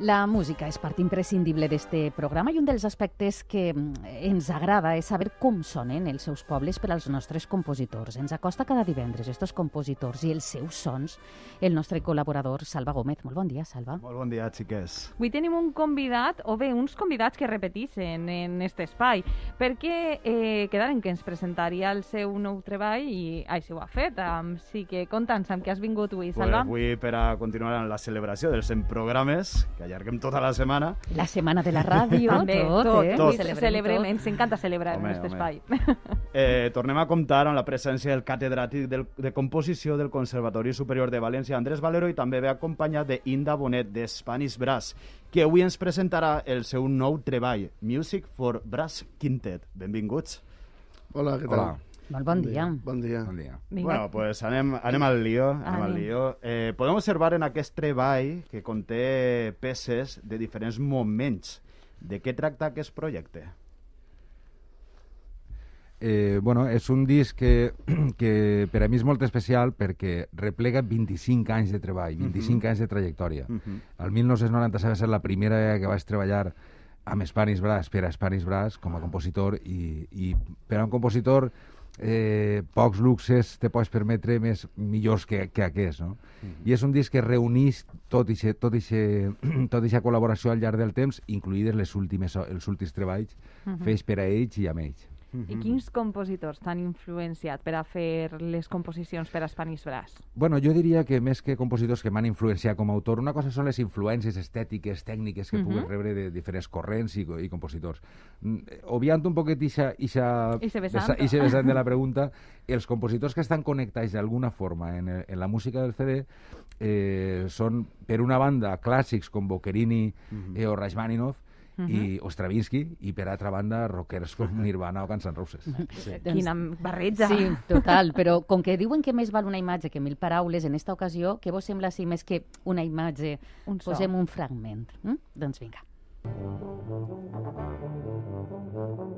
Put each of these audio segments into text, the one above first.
La música és part imprescindible d'este programa i un dels aspectes que mm, ens agrada és saber com sonen els seus pobles per als nostres compositors. Ens acosta cada divendres estos compositors i els seus sons el nostre col·laborador Salva Gómez. Molt bon dia, Salva. Molt bon dia, xiques. Avui tenim un convidat, o bé uns convidats que repetixen en aquest espai, perquè eh, quedaren que ens presentaria el seu nou treball i així ho ha fet. Um, sí que conta'ns amb què has vingut avui, Salva. Pues, avui, per a continuar amb la celebració dels 100 programes, que allarguem tota la setmana. La setmana de la ràdio, També, tot, tot, eh? tot. Celebrem, Celebrem tot. ens encanta celebrar home, en aquest espai. Eh, tornem a comptar amb la presència del catedràtic del, de composició del Conservatori Superior de València, Andrés Valero, i també ve acompanyat de Inda Bonet, de Spanish Brass, que avui ens presentarà el seu nou treball, Music for Brass Quintet. Benvinguts. Hola, què tal? Hola. Molt bon, bon dia. dia. Bon dia. Bon dia. Bueno, pues anem, anem al lío. Anem, ah, al lío. Eh, podem observar en aquest treball que conté peces de diferents moments. De què tracta aquest projecte? Eh, bueno, és un disc que, que per a mi és molt especial perquè replega 25 anys de treball, 25 uh -huh. anys de trajectòria. Uh mhm. -huh. El 1997 va ser la primera vegada que vaig treballar amb Spanish Brass per a Spanish Brass com a ah. compositor i, i per a un compositor eh, pocs luxes te pots permetre més millors que, que aquest, no? Mm -hmm. I és un disc que reunís tot i ixe, tot ixe, tot ixa col·laboració al llarg del temps, incluïdes les últimes, els últims treballs mm -hmm. fets per a ells i amb ells. Mm -hmm. I quins compositors t'han influenciat per a fer les composicions per a Spanish Brass? Bueno, jo diria que més que compositors que m'han influenciat com a autor, una cosa són les influències estètiques, tècniques que mm -hmm. pugues rebre de diferents corrents i, i compositors. Mm, eh, obviant un poquet ixa, ixa, ixa vessant vesa, de la pregunta, els compositors que estan connectats d'alguna forma en, el, en la música del CD eh, són, per una banda, clàssics com Boccherini mm -hmm. eh, o Rachmaninoff, -huh. i, o Stravinsky, i per altra banda rockers com Nirvana o Guns N' Roses. Sí. Doncs Quina barreja! Sí, total, però com que diuen que més val una imatge que mil paraules, en aquesta ocasió, què vos sembla si més que una imatge un posem un fragment? Mm? Doncs vinga. Thank you.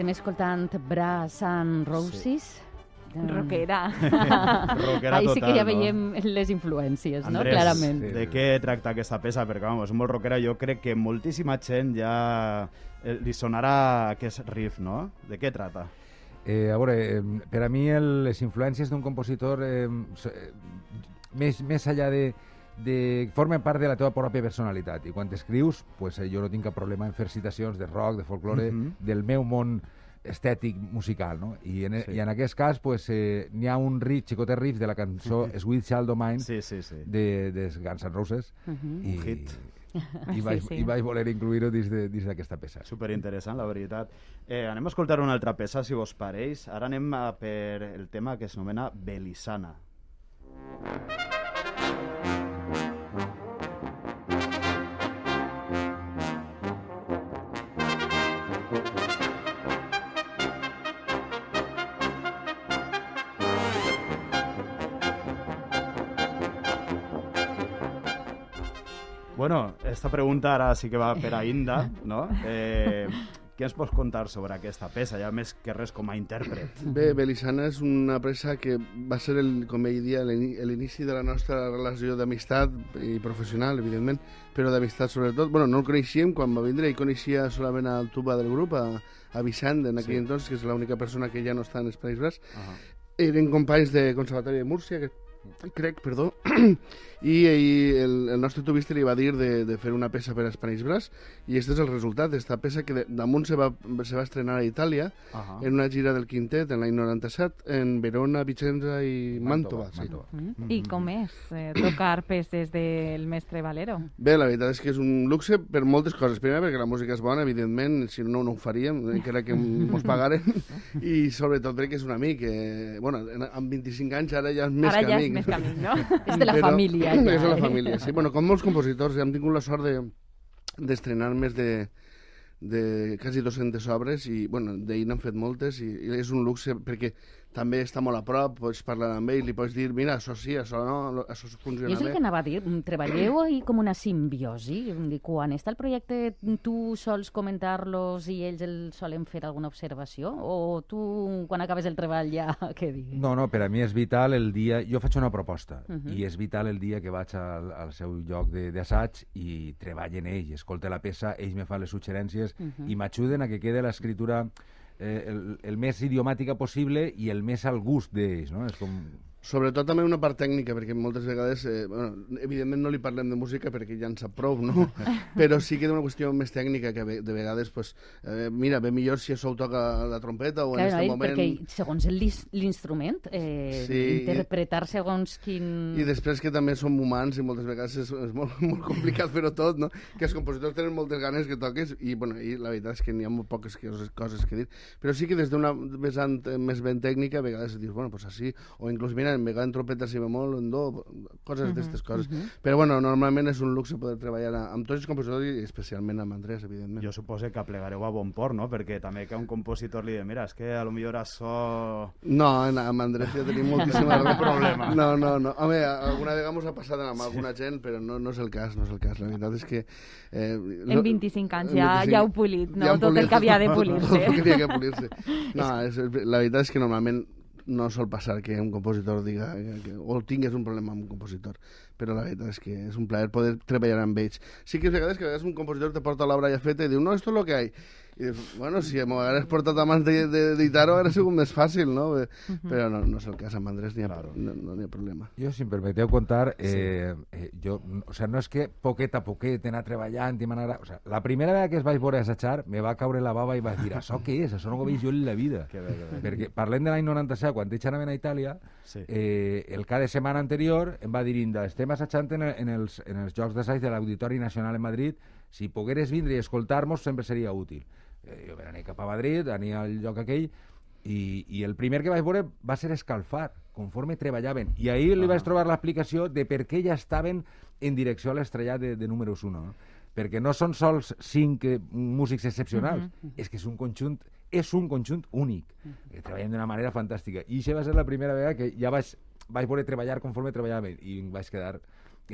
Estem escoltant Brass and Roses. Sí. Mm. Roquera. Roquera total, sí que ja veiem no? les influències, no? Andrés, Clarament. Sí. De què tracta aquesta peça? Perquè, vamos, és molt roquera. Jo crec que moltíssima gent ja eh, li sonarà aquest riff, no? De què tracta? Eh, a veure, eh, per a mi el, les influències d'un compositor eh, eh més, més allà de, de, forma part de la teva pròpia personalitat. I quan t'escrius, pues, eh, jo no tinc cap problema en fer citacions de rock, de folklore, mm -hmm. del meu món estètic musical, no? I en, sí. i en aquest cas pues, eh, n'hi ha un riff, xicotet riff de la cançó mhm. Sweet Child O' Mine sí, sí, sí. de, de Guns N' Roses. Uh mhm. -huh. i, un hit. I vaig, sí, sí. I vaig voler incluir-ho dins d'aquesta peça. Superinteressant, la veritat. Eh, anem a escoltar una altra peça, si vos pareix. Ara anem a per el tema que nomena Belisana. Belisana. Bueno, esta pregunta ara sí que va per a Inda, no? Eh, què ens pots contar sobre aquesta peça, ja més que res com a intèrpret? Bé, Belisana és una peça que va ser, el, com ell dia, l'inici de la nostra relació d'amistat i professional, evidentment, però d'amistat sobretot. bueno, no el coneixíem quan va vindre, i coneixia solament al tuba del grup, a, a Vicent, en aquell sí. entonces, que és l'única persona que ja no està en Espais Brats. Uh -huh. Eren companys de Conservatori de Múrcia, que crec, perdó, i, i el, el nostre tubista li va dir de, de fer una peça per a Spanish Brass i aquest és el resultat d'esta peça que damunt se va, se va estrenar a Itàlia uh -huh. en una gira del quintet en l'any 97 en Verona, Vicenza i Màntova. Sí. Mantova. Mm -hmm. I com és eh, tocar peces del mestre Valero? Bé, la veritat és que és un luxe per moltes coses. Primer, perquè la música és bona, evidentment, si no, no ho faríem, encara eh, que ens pagaren, i sobretot perquè és un amic. Eh, bueno, amb 25 anys ara ja és més ara que ja amic amic. Més que no? és de la Però, família. Ja. És de la ¿eh? família, sí. Bueno, com molts compositors, ja hem tingut la sort d'estrenar de, més de de quasi 200 obres i, bueno, d'ahir n'han fet moltes i, i és un luxe perquè també està molt a prop, pots parlar amb ell, li pots dir, mira, això sí, això no, això funciona bé. I és el eh? que anava a dir, mm, treballeu ahí com una simbiosi, dir, quan està el projecte tu sols comentar-los i ells el solen fer alguna observació? O tu, quan acabes el treball, ja què dius? No, no, per a mi és vital el dia... Jo faig una proposta uh -huh. i és vital el dia que vaig al, al seu lloc d'assaig i treballen ells, escolta la peça, ells me fan les suggerències uh -huh. i m'ajuden a que quede l'escriptura Eh, el, mes idiomática posible y el mes al de ellos, no? Sobretot també una part tècnica, perquè moltes vegades, eh, bueno, evidentment no li parlem de música perquè ja en sap prou, no? però sí que és una qüestió més tècnica, que de vegades, pues, eh, mira, ve millor si això ho toca la trompeta o Clar, en aquest moment... Perquè segons l'instrument, eh, sí, interpretar segons quin... I després que també som humans i moltes vegades és, és molt, molt complicat fer-ho tot, no? Que els compositors tenen moltes ganes que toques i, bueno, i la veritat és que n'hi ha molt poques coses que dir. Però sí que des d'una vessant eh, més ben tècnica, a vegades dius, bueno, pues així, o inclús mira, tenen, me caben trompetes i bemol, en do, coses uh -huh. d'aquestes coses. Uh -huh. Però bueno, normalment és un luxe poder treballar amb tots els compositors i especialment amb Andrés, evidentment. Jo suposo que aplegareu a bon port, no? Perquè també que un compositor li diu, mira, és que a lo millor això... No, amb Andrés ja tenim moltíssima... problema. No, no, no. Home, alguna vegada ens ha passat amb alguna sí. gent, però no, no és el cas, no és el cas. La veritat és que... Eh, En 25 anys ja, 25... ja heu pulit, no? Ja tot polit. el que havia de pulir se Tot el que havia de polir-se. No, és, la veritat és que normalment no sol passar que un compositor diga que, que, o tingues un problema amb un compositor però la veritat és que és un plaer poder treballar amb ells sí que és vegades que a vegades un compositor te porta l'obra ja feta i diu no, esto es lo que hay i, bueno, si m'ho hagués portat abans d'editar-ho, hauria sigut més fàcil, no? Mhm. Però no, no és el cas, amb Andrés n'hi ha, claro. no, no hi ha problema. Jo, si em permeteu contar, eh, sí. eh, jo, o sea, no és que poquet a poquet anar treballant i manera... O sea, la primera vegada que es vaig veure Sachar, me va caure la baba i vaig dir, això què és? Això no ho veig jo en la vida. Que bé, que bé. Perquè parlem de l'any 96, quan deixen anar a Itàlia, sí. eh, el cada setmana anterior em va dir, Inda, estem assajant en, en, els, en els Jocs de Saix de l'Auditori Nacional en Madrid, si pogueres vindre i escoltar-nos sempre seria útil. Eh, jo vaig anar cap a Madrid, anir al lloc aquell, i, i el primer que vaig veure va ser escalfar, conforme treballaven. I ahir li ah. vaig trobar l'explicació de per què ja estaven en direcció a l'estrellat de, de números 1. No? Perquè no són sols cinc eh, músics excepcionals, mm -hmm. és que és un conjunt és un conjunt únic. Mm -hmm. Eh, Treballem d'una manera fantàstica. I això va ser la primera vegada que ja vaig, vaig voler treballar conforme treballaven i vaig quedar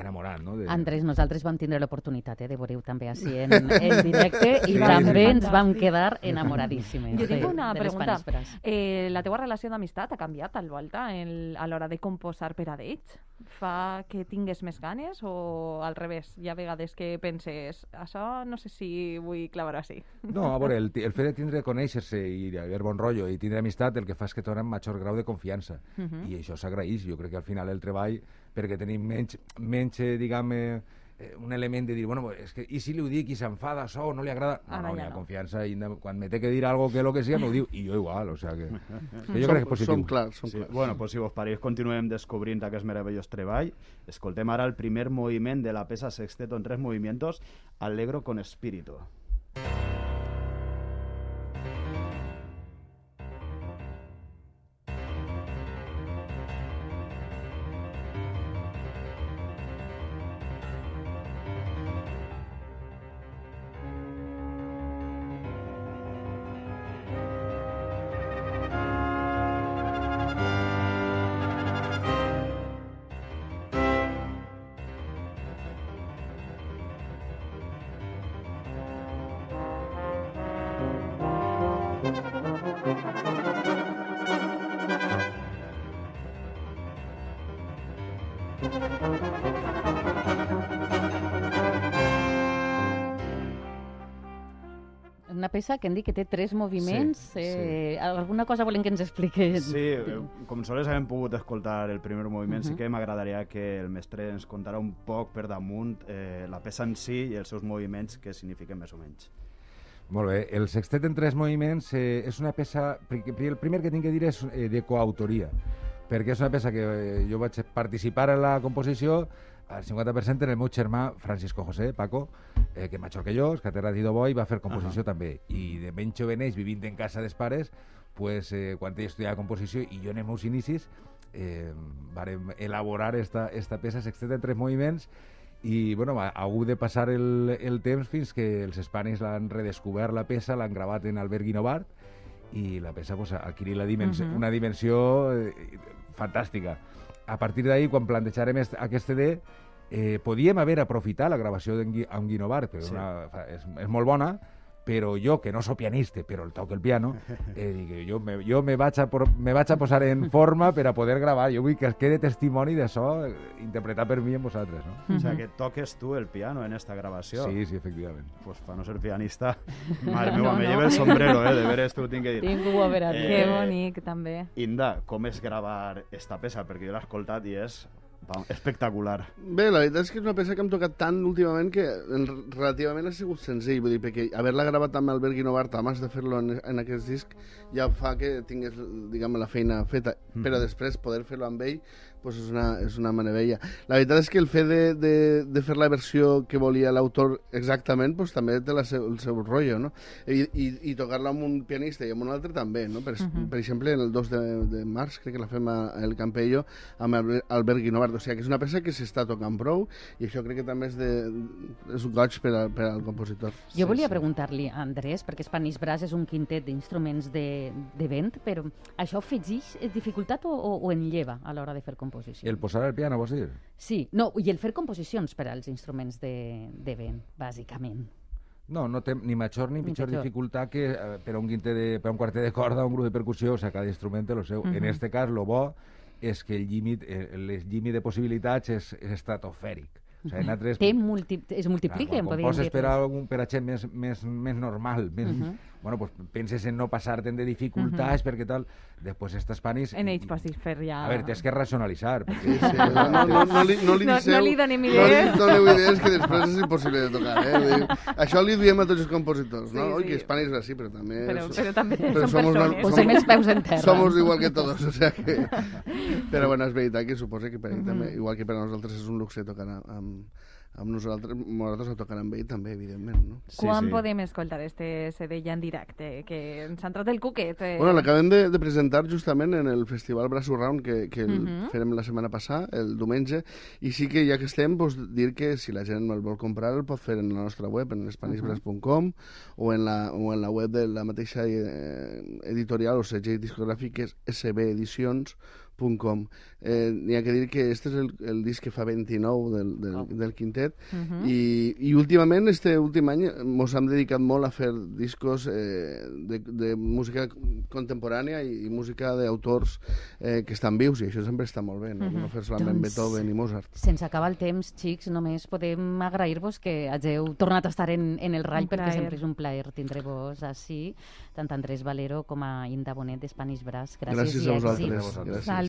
i Moran, no? De... Andrés, nosaltres vam tindre l'oportunitat eh, de veure-ho també així en, en directe i sí, també sí. ens vam quedar enamoradíssimes. Jo tinc una de, de Eh, la teva relació d'amistat ha canviat, volta en, a l'hora de composar per a d'ells? fa que tingues més ganes o al revés? Hi ha vegades que penses, això no sé si vull clavar ho així. No, a veure, el, el fet de tindre conèixer-se i haver bon rotllo i tindre amistat el que fa és que torna un major grau de confiança uh -huh. i això s'agraeix. Jo crec que al final el treball, perquè tenim menys, menys eh, diguem, Eh, un element de dir, bueno, és que, i si li ho dic i s'enfada, so, no li agrada... Ah, no, Ara no, ha ja no. confiança i de, quan me té que dir algo que lo que siga m'ho diu, i jo igual, o sea que, que jo som, crec que és positiu. Som clars, som sí. clars. Bueno, pues si vos pareix continuem descobrint aquest meravellós treball. Escoltem ara el primer moviment de la peça sexteto en tres movimientos, Allegro con espíritu. una peça que hem dit que té tres moviments. Sí, eh, sí. Alguna cosa volen que ens expliquen. Sí, eh, com sols hem pogut escoltar el primer moviment, uh -huh. sí que m'agradaria que el mestre ens contara un poc per damunt eh, la peça en si i els seus moviments, que signifiquen més o menys. Molt bé, el sextet en tres moviments eh, és una peça, el primer que tinc que dir és eh, de coautoria perquè és una peça que eh, jo vaig participar en la composició al 50% en el meu germà Francisco José, Paco, eh, que és major que jo, és catedràtic Boi, va fer composició uh -huh. també. I de ben jovenells, vivint en casa dels pares, pues, eh, quan ell estudiava composició i jo en els meus inicis eh, vam elaborar esta, esta peça sexteta en tres moviments i bueno, ha hagut de passar el, el temps fins que els espanis l'han redescobert la peça, l'han gravat en Albert Guinovart i la peça pues, adquirir la dimensió, uh -huh. una dimensió eh, fantàstica. A partir d'ahir, quan plantejarem aquest CD, eh, podíem haver aprofitat la gravació amb Guinovart, que sí. una, és, és molt bona, pero yo que no soy pianista, pero el toco el piano, eh, dic, jo, me, jo me, vaig a por, me vaig a posar en forma per a poder gravar. Jo vull que es quede testimoni d'això eh, interpretat per mi en vosaltres. No? O sigui, que toques tu el piano en esta gravació. Sí, sí, efectivament. Pues para no ser pianista, madre meva, no, me no. lleva el sombrero, eh? de veres, que tinc que dir. Tinc un operat, eh, que bonic, també. Inda, com és gravar esta peça? Perquè jo l'he escoltat i és espectacular. Bé, la veritat és que és una peça que hem tocat tant últimament que relativament ha sigut senzill, vull dir, perquè haver-la gravat amb Albert Guinovart, abans de fer-lo en, en aquest disc, ja fa que tingués, diguem, la feina feta, mm. però després poder fer-lo amb ell pues és, una, és una meravella. La veritat és que el fet de, de, de fer la versió que volia l'autor exactament pues, també té la seu, el seu rotllo, no? I, i, i tocar-la amb un pianista i amb un altre també, no? Per, uh -huh. per exemple, en el 2 de, de març, crec que la fem El Campello amb Albert Guinovart, o sigui que és una peça que s'està tocant prou i això crec que també és, de, és un goig per, a, per al compositor. Jo sí, volia sí. preguntar-li a Andrés, perquè Spanish Brass és un quintet d'instruments de, de vent, però això afegeix dificultat o, o, o enlleva a l'hora de fer compositor? composició. El posar al piano, vols dir? Sí, no, i el fer composicions per als instruments de, de vent, bàsicament. No, no té ni major ni pitjor ni dificultat que eh, per un, quinte de, per un quartet de corda, un grup de percussió, o sigui, cada instrument té el seu. Uh -huh. En mhm. este cas, lo bo és que el límit, el, eh, el límit de possibilitats és, és estratosfèric. O sigui, en mhm. altres... Té multi... es multipliquen, podríem dir. Quan poses per a gent més, més, més normal, més, uh mhm. -huh bueno, pues penses en no pasarte te de dificultats uh -huh. perquè tal, després estàs panis... En ells passis fer ja... A veure, tens que racionalitzar. Perquè... Sí, no, no, no, no, li, no, li no, disseu, no li donem idees. No li idees que després és impossible de tocar. Eh? Dir, això li diem a tots els compositors, no? Sí, Oi, que Spanish és així, però també... Però, però també però som persones. Una, som, els peus en terra. Som igual que tots, o sea que... Però bueno, és veritat que suposa que per ell també, igual que per a nosaltres és un luxe tocar amb, amb amb nosaltres, nosaltres el tocarem bé també, evidentment. No? Sí, Quan sí. podem escoltar este CD ja en directe? Que ens ha entrat el cuquet. Eh? Bueno, l'acabem de, de presentar justament en el Festival Brasso Round que, que uh mhm. -huh. farem la setmana passada, el diumenge, i sí que ja que estem, pues, dir que si la gent el vol comprar el pot fer en la nostra web, en espanisbras.com uh mhm. -huh. o, en la, o en la web de la mateixa eh, editorial o segell discogràfic que és SB Edicions com. Eh, N'hi ha que dir que este és el, el disc que fa 29 del, del, oh. del Quintet uh mhm. -huh. i, i últimament, este últim any, ens hem dedicat molt a fer discos eh, de, de música contemporània i, i música d'autors eh, que estan vius i això sempre està molt bé, no, uh mhm. -huh. no fer solament doncs, Beethoven i Mozart. Sense acabar el temps, xics, només podem agrair-vos que hageu tornat a estar en, en el Rall perquè sempre és un plaer tindre-vos així, tant Andrés Valero com a Inda Bonet d'Espanish Brass. Gràcies, Gràcies a vosaltres. Gràcies. Gràcies.